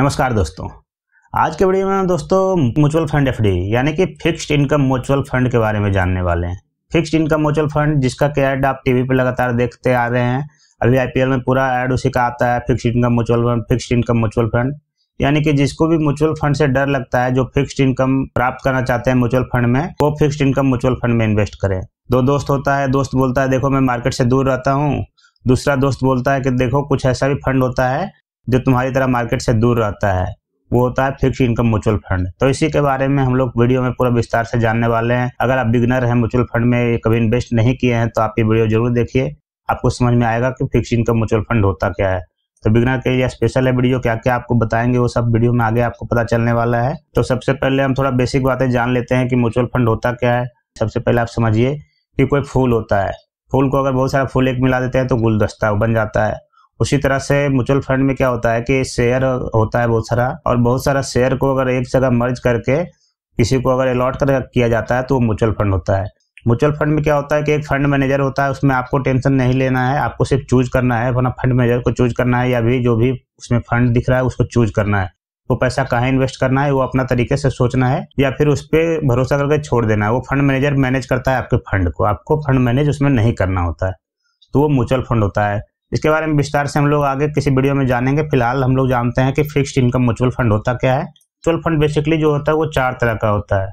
नमस्कार दोस्तों आज के वीडियो में दोस्तों म्यूचुअल फंड एफ यानी कि फिक्स्ड इनकम म्यूचुअल फंड के बारे में जानने वाले हैं फिक्स्ड इनकम म्यूचुअल फंड जिसका के एड आप टीवी पर लगातार देखते आ रहे हैं अभी आईपीएल में पूरा एड उसी का आता है fixed income mutual fund fixed income mutual fund यानी कि जिसको भी म्यूचुअल फंड से डर लगता है जो फिक्स्ड इनकम प्राप्त करना चाहते हैं म्यूचुअल फंड में वो फिक्स्ड इनकम म्यूचुअल फंड में इन्वेस्ट करें दो दोस्त होता है दोस्त बोलता है देखो मैं मार्केट से दूर रहता हूँ दूसरा दोस्त बोलता है कि देखो कुछ ऐसा भी फंड होता है जो तुम्हारी तरह मार्केट से दूर रहता है वो होता है फिक्स इनकम म्यूचुअल फंड तो इसी के बारे में हम लोग वीडियो में पूरा विस्तार से जानने वाले हैं अगर आप बिगनर हैं म्यूचुअल फंड में कभी इन्वेस्ट नहीं किए हैं तो आप ये वीडियो जरूर देखिए आपको समझ में आएगा कि फिक्स इनकम म्यूचुअल फंड होता क्या है तो बिगनर के लिए स्पेशल है वीडियो क्या क्या आपको बताएंगे वो सब वीडियो में आगे आपको पता चलने वाला है तो सबसे पहले हम थोड़ा बेसिक बातें जान लेते हैं कि म्यूचुअल फंड होता क्या है सबसे पहले आप समझिए कि कोई फूल होता है फूल को अगर बहुत सारा फूल एक मिला देते हैं तो गुलदस्ता बन जाता है उसी तरह से म्यूचुअल फंड में क्या होता है कि शेयर होता है बहुत सारा और बहुत सारा शेयर को अगर एक जगह मर्ज करके किसी को अगर अलॉट कर किया जाता है तो वो म्यूचुअल फंड होता है म्यूचुअल फंड में क्या होता है कि एक फंड मैनेजर होता है उसमें आपको टेंशन नहीं लेना है आपको सिर्फ चूज करना है अपना फंड मैनेजर को चूज करना है या भी जो भी उसमें फंड दिख रहा है उसको चूज करना है वो पैसा कहाँ इन्वेस्ट करना है वो अपना तरीके से सोचना है या फिर उस पर भरोसा करके छोड़ देना है वो फंड मैनेजर मैनेज करता है आपके फंड को आपको फंड मैनेज उसमें नहीं करना होता है तो वो म्यूचुअल फंड होता है इसके बारे में विस्तार से हम लोग आगे किसी वीडियो में जानेंगे फिलहाल हम लोग जानते हैं कि फिक्स्ड इनकम म्यूचुअल फंड होता क्या है म्यूचुअल फंड बेसिकली जो होता है वो चार तरह का होता है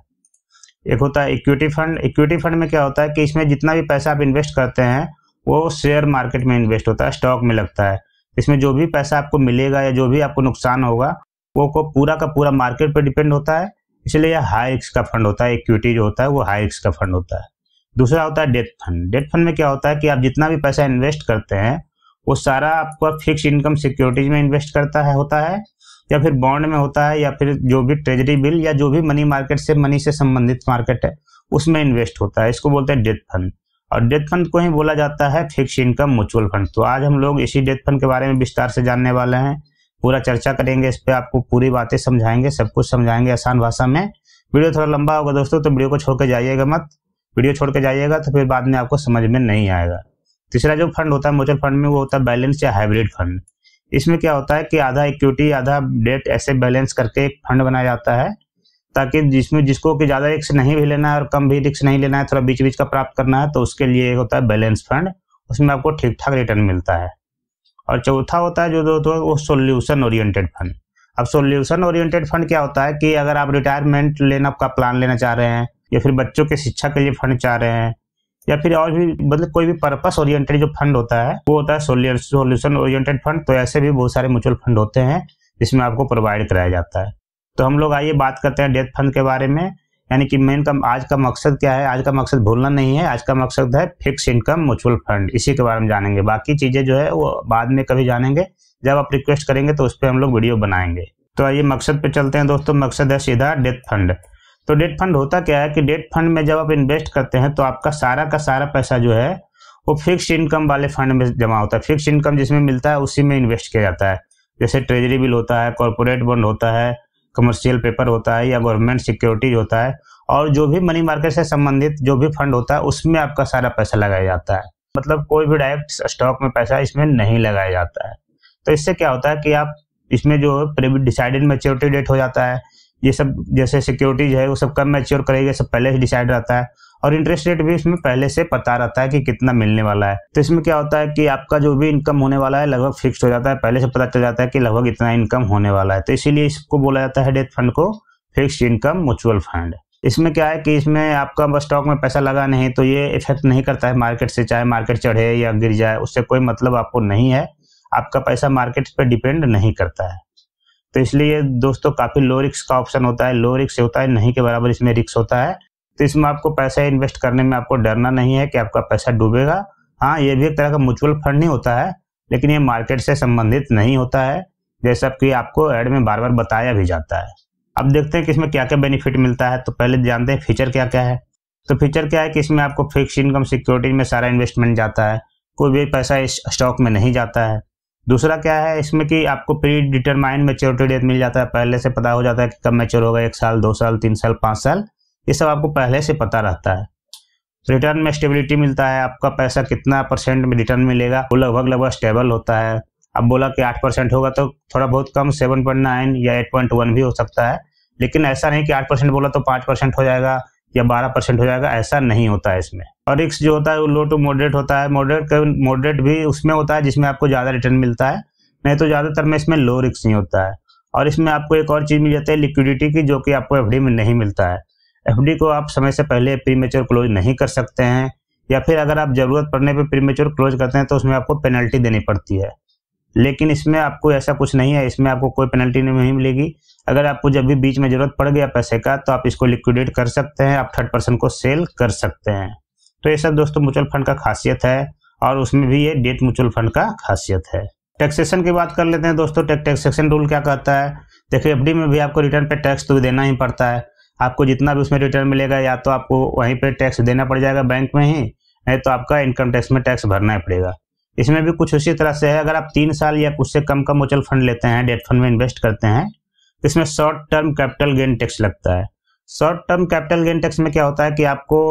एक होता है इक्विटी फंड इक्विटी फंड में क्या होता है कि इसमें जितना भी पैसा आप इन्वेस्ट करते हैं वो शेयर मार्केट में इन्वेस्ट होता है स्टॉक में लगता है इसमें जो भी पैसा आपको मिलेगा या जो भी आपको नुकसान होगा वो को पूरा का पूरा मार्केट पर डिपेंड होता है इसलिए यह हाई एक्स का फंड होता है इक्विटी जो होता है वो हाई एक्स का फंड होता है दूसरा होता है डेट फंड डेट फंड में क्या होता है कि आप जितना भी पैसा इन्वेस्ट करते हैं वो सारा आपका फिक्स इनकम सिक्योरिटीज में इन्वेस्ट करता है होता है या फिर बॉन्ड में होता है या फिर जो भी ट्रेजरी बिल या जो भी मनी मार्केट से मनी से संबंधित मार्केट है उसमें इन्वेस्ट होता है इसको बोलते हैं डेथ फंड और डेथ फंड को ही बोला जाता है फिक्स इनकम म्यूचुअल फंड तो आज हम लोग इसी डेथ फंड के बारे में विस्तार से जानने वाले हैं पूरा चर्चा करेंगे इस पर आपको पूरी बातें समझाएंगे सब कुछ समझाएंगे आसान भाषा में वीडियो थोड़ा लंबा होगा दोस्तों तो वीडियो को छोड़ के जाइएगा मत वीडियो छोड़ के जाइएगा तो फिर बाद में आपको समझ में नहीं आएगा तीसरा जो फंड होता है म्यूचुअल फंड में वो होता है बैलेंस या हाइब्रिड फंड इसमें क्या होता है कि आधा इक्विटी आधा डेट ऐसे बैलेंस करके एक फंड बनाया जाता है ताकि जिसमें जिसको कि ज़्यादा रिक्स नहीं भी लेना है और कम भी रिक्स नहीं लेना है थोड़ा बीच बीच का प्राप्त करना है तो उसके लिए होता है बैलेंस फंड उसमें आपको ठीक ठाक रिटर्न मिलता है और चौथा होता है जो दोस्तों वो सोल्यूशन ओरिएंटेड फंड अब सोल्यूशन ओरिएंटेड फंड क्या होता है कि अगर आप रिटायरमेंट लेना का प्लान लेना चाह रहे हैं या फिर बच्चों के शिक्षा के लिए फंड चाह रहे हैं या फिर और भी मतलब कोई भी पर्पस ओरिएंटेड जो फंड होता है वो होता है सोल्यूशन ओरिएंटेड फंड तो ऐसे भी बहुत सारे म्यूचुअल फंड होते हैं जिसमें आपको प्रोवाइड कराया जाता है तो हम लोग आइए बात करते हैं डेथ फंड के बारे में यानी कि मेन का आज का मकसद क्या है आज का मकसद भूलना नहीं है आज का मकसद है फिक्स इनकम म्यूचुअल फंड इसी के बारे में जानेंगे बाकी चीज़ें जो है वो बाद में कभी जानेंगे जब आप रिक्वेस्ट करेंगे तो उस पर हम लोग वीडियो बनाएंगे तो आइए मकसद पे चलते हैं दोस्तों मकसद है सीधा डेथ फंड तो डेट फंड होता क्या है कि डेट फंड में जब आप इन्वेस्ट करते हैं तो आपका सारा का सारा पैसा जो है वो फिक्स्ड इनकम वाले फंड में जमा होता है फिक्स्ड इनकम जिसमें मिलता है उसी में इन्वेस्ट किया जाता है जैसे ट्रेजरी बिल होता है कॉरपोरेट बॉन्ड होता है कमर्शियल पेपर होता है या गवर्नमेंट सिक्योरिटीज होता है और जो भी मनी मार्केट से संबंधित जो भी फंड होता है उसमें आपका सारा पैसा लगाया जाता है मतलब कोई भी डायरेक्ट स्टॉक में पैसा इसमें नहीं लगाया जाता है तो इससे क्या होता है कि आप इसमें जो डिसाइडेड मेच्योरिटी डेट हो जाता है ये सब जैसे सिक्योरिटीज है वो सब कब मैच्योर करेगा सब पहले से डिसाइड रहता है और इंटरेस्ट रेट भी इसमें पहले से पता रहता है कि कितना मिलने वाला है तो इसमें क्या होता है कि आपका जो भी इनकम होने वाला है लगभग फिक्स हो जाता है पहले से पता चल जाता है कि लगभग इतना इनकम होने वाला है तो इसीलिए इसको बोला जाता है डेथ फंड को फिक्स इनकम म्यूचुअल फंड इसमें क्या है कि इसमें आपका बस स्टॉक में पैसा लगा नहीं तो ये इफेक्ट नहीं करता है मार्केट से चाहे मार्केट चढ़े या गिर जाए उससे कोई मतलब आपको नहीं है आपका पैसा मार्केट पर डिपेंड नहीं करता है तो इसलिए दोस्तों काफ़ी लो रिक्स का ऑप्शन होता है लो रिक्स होता है नहीं के बराबर इसमें रिक्स होता है तो इसमें आपको पैसा इन्वेस्ट करने में आपको डरना नहीं है कि आपका पैसा डूबेगा हाँ ये भी एक तरह का म्यूचुअल फंड ही होता है लेकिन ये मार्केट से संबंधित नहीं होता है जैसा कि आपको एड में बार बार बताया भी जाता है अब देखते हैं कि इसमें क्या क्या बेनिफिट मिलता है तो पहले जानते हैं फीचर क्या क्या है तो फीचर क्या है कि इसमें आपको फिक्स इनकम सिक्योरिटी में सारा इन्वेस्टमेंट जाता है कोई भी पैसा इस स्टॉक में नहीं जाता है दूसरा क्या है इसमें कि आपको प्री डिटरमाइन मेच्योरिटी डेट मिल जाता है पहले से पता हो जाता है कि कब मेच्योर होगा एक साल दो साल तीन साल पाँच साल ये सब आपको पहले से पता रहता है रिटर्न में स्टेबिलिटी मिलता है आपका पैसा कितना परसेंट में रिटर्न मिलेगा वो लगभग लगभग स्टेबल होता है अब बोला कि आठ परसेंट होगा तो थोड़ा बहुत कम सेवन पॉइंट नाइन या एट पॉइंट वन भी हो सकता है लेकिन ऐसा नहीं कि आठ परसेंट बोला तो पाँच परसेंट हो जाएगा या बारह परसेंट हो जाएगा ऐसा नहीं होता है इसमें और रिक्स जो होता है वो लो टू मॉडरेट होता है मॉडरेट मॉडरेट भी उसमें होता है जिसमें आपको ज़्यादा रिटर्न मिलता है नहीं तो ज़्यादातर में इसमें लो रिक्स नहीं होता है और इसमें आपको एक और चीज़ मिल जाती है लिक्विडिटी की जो कि आपको एफ में नहीं मिलता है एफ को आप समय से पहले प्री क्लोज नहीं कर सकते हैं या फिर अगर आप ज़रूरत पड़ने पर प्री क्लोज करते हैं तो उसमें आपको पेनल्टी देनी पड़ती है लेकिन इसमें आपको ऐसा कुछ नहीं है इसमें आपको कोई पेनल्टी नहीं मिलेगी अगर आपको जब भी बीच में ज़रूरत पड़ गया पैसे का तो आप इसको लिक्विडेट कर सकते हैं आप थर्ड पर्सन को सेल कर सकते हैं तो ये सब दोस्तों म्यूचुअल फंड का खासियत है और उसमें भी ये डेट म्यूचुअल फंड का खासियत है टैक्सेशन की बात कर लेते हैं दोस्तों टैक्सेशन रूल क्या कहता है देखिए एफडी में भी आपको रिटर्न पे टैक्स तो देना ही पड़ता है आपको जितना भी उसमें रिटर्न मिलेगा या तो आपको वहीं पर टैक्स देना पड़ जाएगा बैंक में ही नहीं तो आपका इनकम टैक्स में टैक्स भरना ही पड़ेगा इसमें भी कुछ उसी तरह से है अगर आप तीन साल या कुछ से कम का म्यूचुअल फंड लेते हैं डेट फंड में इन्वेस्ट करते हैं तो इसमें short term capital gain tax लगता है short term capital gain tax में क्या होता है कि आपको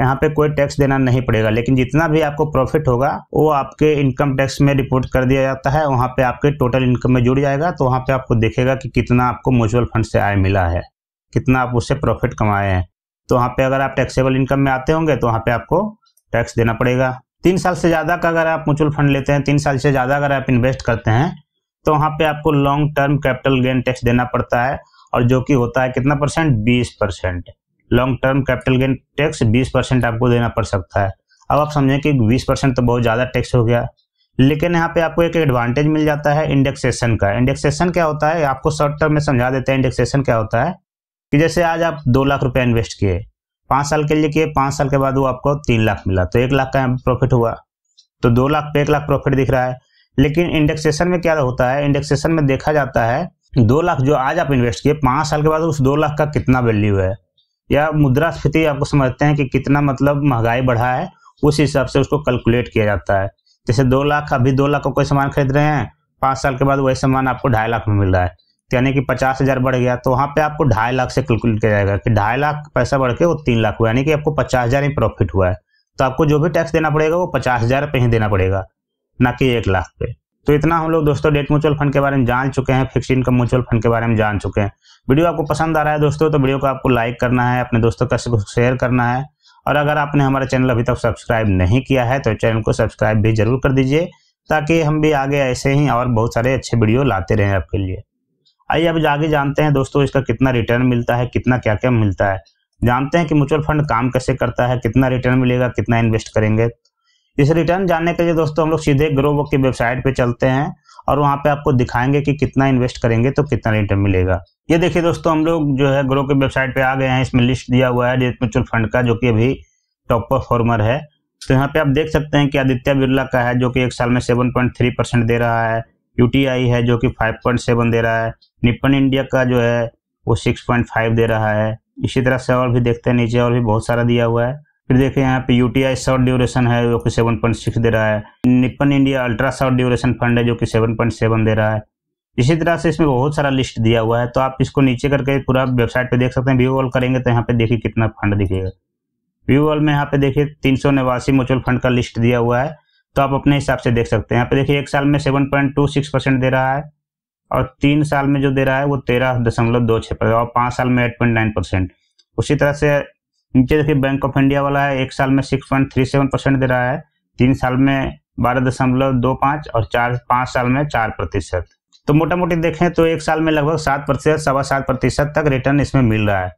यहाँ पे कोई टैक्स देना नहीं पड़ेगा लेकिन जितना भी आपको प्रॉफिट होगा वो आपके इनकम टैक्स में रिपोर्ट कर दिया जाता है वहाँ पे आपके टोटल इनकम में जुड़ जाएगा तो वहाँ पे आपको देखेगा कि कितना आपको म्यूचुअल फंड से आय मिला है कितना आप उससे प्रॉफिट कमाए हैं तो वहाँ पे अगर आप टैक्सेबल इनकम में आते होंगे तो वहाँ पे आपको टैक्स देना पड़ेगा तीन साल से ज़्यादा का अगर आप म्यूचुअल फंड लेते हैं तीन साल से ज़्यादा अगर आप इन्वेस्ट करते हैं तो वहाँ पे आपको long term capital gain tax देना पड़ता है और जो कि होता है कितना परसेंट बीस परसेंट long term capital gain tax 20 percent आपको देना पड़ सकता है अब आप समझें कि 20 परसेंट तो बहुत ज़्यादा टैक्स हो गया लेकिन यहाँ पे आपको एक एडवांटेज मिल जाता है इंडेक्सेशन का इंडेक्सेशन क्या होता है आपको शॉर्ट टर्म में समझा देते हैं इंडेक्सेशन क्या होता है कि जैसे आज आप दो लाख रुपया इन्वेस्ट किए पाँच साल के लिए किए पाँच साल के बाद वो आपको तीन लाख मिला तो एक लाख का प्रॉफिट हुआ तो दो लाख पे एक लाख प्रॉफिट दिख रहा है लेकिन इंडेक्सेशन में क्या होता है इंडेक्सेशन में देखा जाता है दो लाख जो आज आप इन्वेस्ट किए पांच साल के बाद उस दो लाख का कितना वैल्यू है या मुद्रास्फीति आपको समझते हैं कि कितना मतलब महंगाई बढ़ा है उस हिसाब से उसको कैलकुलेट किया जाता है जैसे दो लाख अभी दो लाख का कोई सामान खरीद रहे हैं पाँच साल के बाद वही सामान आपको ढाई लाख में मिल रहा है यानी कि पचास हज़ार बढ़ गया तो वहाँ पे आपको ढाई लाख से कैलकुलेट किया जाएगा कि ढाई लाख पैसा बढ़ के वो तीन लाख हुआ यानी कि आपको पचास हज़ार ही प्रॉफिट हुआ है तो आपको जो भी टैक्स देना पड़ेगा वो पचास हज़ार पे ही देना पड़ेगा ना कि एक लाख पे तो इतना हम लोग दोस्तों डेट म्यूचुअल फंड के बारे में जान चुके हैं फिक्स इनकम म्यूचुअल फंड के बारे में जान चुके हैं वीडियो आपको पसंद आ रहा है दोस्तों तो वीडियो को आपको लाइक करना है अपने दोस्तों का शेयर करना है और अगर आपने हमारा चैनल अभी तक सब्सक्राइब नहीं किया है तो चैनल को सब्सक्राइब भी जरूर कर दीजिए ताकि हम भी आगे ऐसे ही और बहुत सारे अच्छे वीडियो लाते रहें आपके लिए आइए अब आगे जानते हैं दोस्तों इसका कितना रिटर्न मिलता है कितना क्या क्या मिलता है जानते हैं कि म्यूचुअल फंड काम कैसे करता है कितना रिटर्न मिलेगा कितना इन्वेस्ट करेंगे इस रिटर्न जानने के लिए दोस्तों हम लोग सीधे ग्रोबो की वेबसाइट पे चलते हैं और वहाँ पे आपको दिखाएंगे कि कितना इन्वेस्ट करेंगे तो कितना रिटर्न मिलेगा ये देखिए दोस्तों हम लोग जो है ग्रो की वेबसाइट पे आ गए हैं इसमें लिस्ट दिया हुआ है म्यूचुअल फंड का जो कि अभी टॉप परफॉर्मर है तो यहाँ पे आप देख सकते हैं कि आदित्य बिरला का है जो कि एक साल में सेवन पॉइंट थ्री परसेंट दे रहा है यूटीआई है जो कि फाइव पॉइंट सेवन दे रहा है निपन इंडिया का जो है वो सिक्स पॉइंट फाइव दे रहा है इसी तरह से और भी देखते हैं नीचे और भी बहुत सारा दिया हुआ है फिर देखें यहाँ पे यूटीआई शॉर्ट ड्यूरेशन है जो कि 7.6 दे रहा है Nippon India ultra short duration fund है जो कि 7.7 दे रहा है इसी तरह से इसमें बहुत सारा लिस्ट दिया हुआ है तो आप इसको नीचे करके पूरा वेबसाइट पे देख सकते हैं व्यू वॉल करेंगे तो यहाँ पे देखिए कितना फंड दिखेगा व्यू वॉल में यहाँ पे देखिए तीन सौ नवासी म्यूचुअल फंड का लिस्ट दिया हुआ है तो आप अपने हिसाब से देख सकते हैं यहाँ पे देखिए एक साल में seven point two six percent दे रहा है और तीन साल में जो दे रहा है वो तेरह दशमलव दो छः परसेंट और पाँच साल में एट पॉइंट नाइन परसेंट उसी तरह से नीचे देखिए बैंक ऑफ इंडिया वाला है एक साल में six point three seven percent दे रहा है तीन साल में बारह दशमलव दो पाँच और चार पाँच साल में चार प्रतिशत तो मोटा मोटी देखें तो एक साल में लगभग सात प्रतिशत सवा सात प्रतिशत तक रिटर्न इसमें मिल रहा है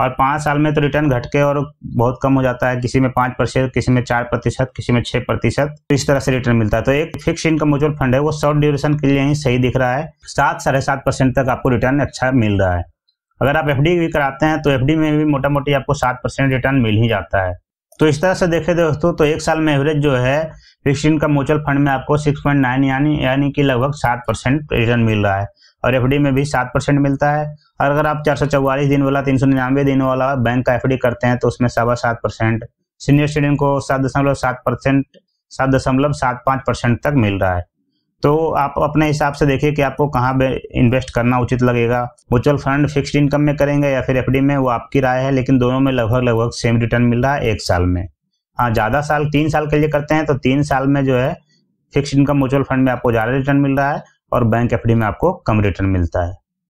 और पाँच साल में तो रिटर्न घटके और बहुत कम हो जाता है किसी में पाँच प्रतिशत किसी में चार प्रतिशत किसी में छः प्रतिशत तो इस तरह से रिटर्न मिलता है तो एक फिक्स इनकम म्यूचुअल फंड है वो शॉर्ट ड्यूरेशन के लिए ही सही दिख रहा है सात साढ़े सात परसेंट तक आपको रिटर्न अच्छा मिल रहा है अगर आप एफ भी कराते हैं तो एफ में भी मोटा मोटी आपको सात परसेंट रिटर्न मिल ही जाता है तो इस तरह से देखें दोस्तों तो एक साल में एवरेज जो है फिक्स इनकम म्यूचुअल फंड में आपको 6.9 यानी यानी कि लगभग सात परसेंट रिटर्न मिल रहा है और एफ में भी सात परसेंट मिलता है और अगर आप चार दिन वाला तीन दिन वाला बैंक का एफ करते हैं तो उसमें सवा सात परसेंट सीनियर सिटीजन को सात दशमलव सात परसेंट सात दशमलव सात पाँच परसेंट तक मिल रहा है तो आप अपने हिसाब से देखिए कि आपको कहाँ पे इन्वेस्ट करना उचित लगेगा म्यूचुअल फंड फिक्स्ड इनकम में करेंगे या फिर एफडी में वो आपकी राय है लेकिन दोनों में लगभग लगभग सेम रिटर्न मिल रहा है एक साल में हाँ ज़्यादा साल तीन साल के लिए करते हैं तो तीन साल में जो है फिक्स्ड इनकम म्यूचुअल फंड में आपको ज़्यादा रिटर्न मिल रहा है और बैंक एफ में आपको कम रिटर्न मिलता है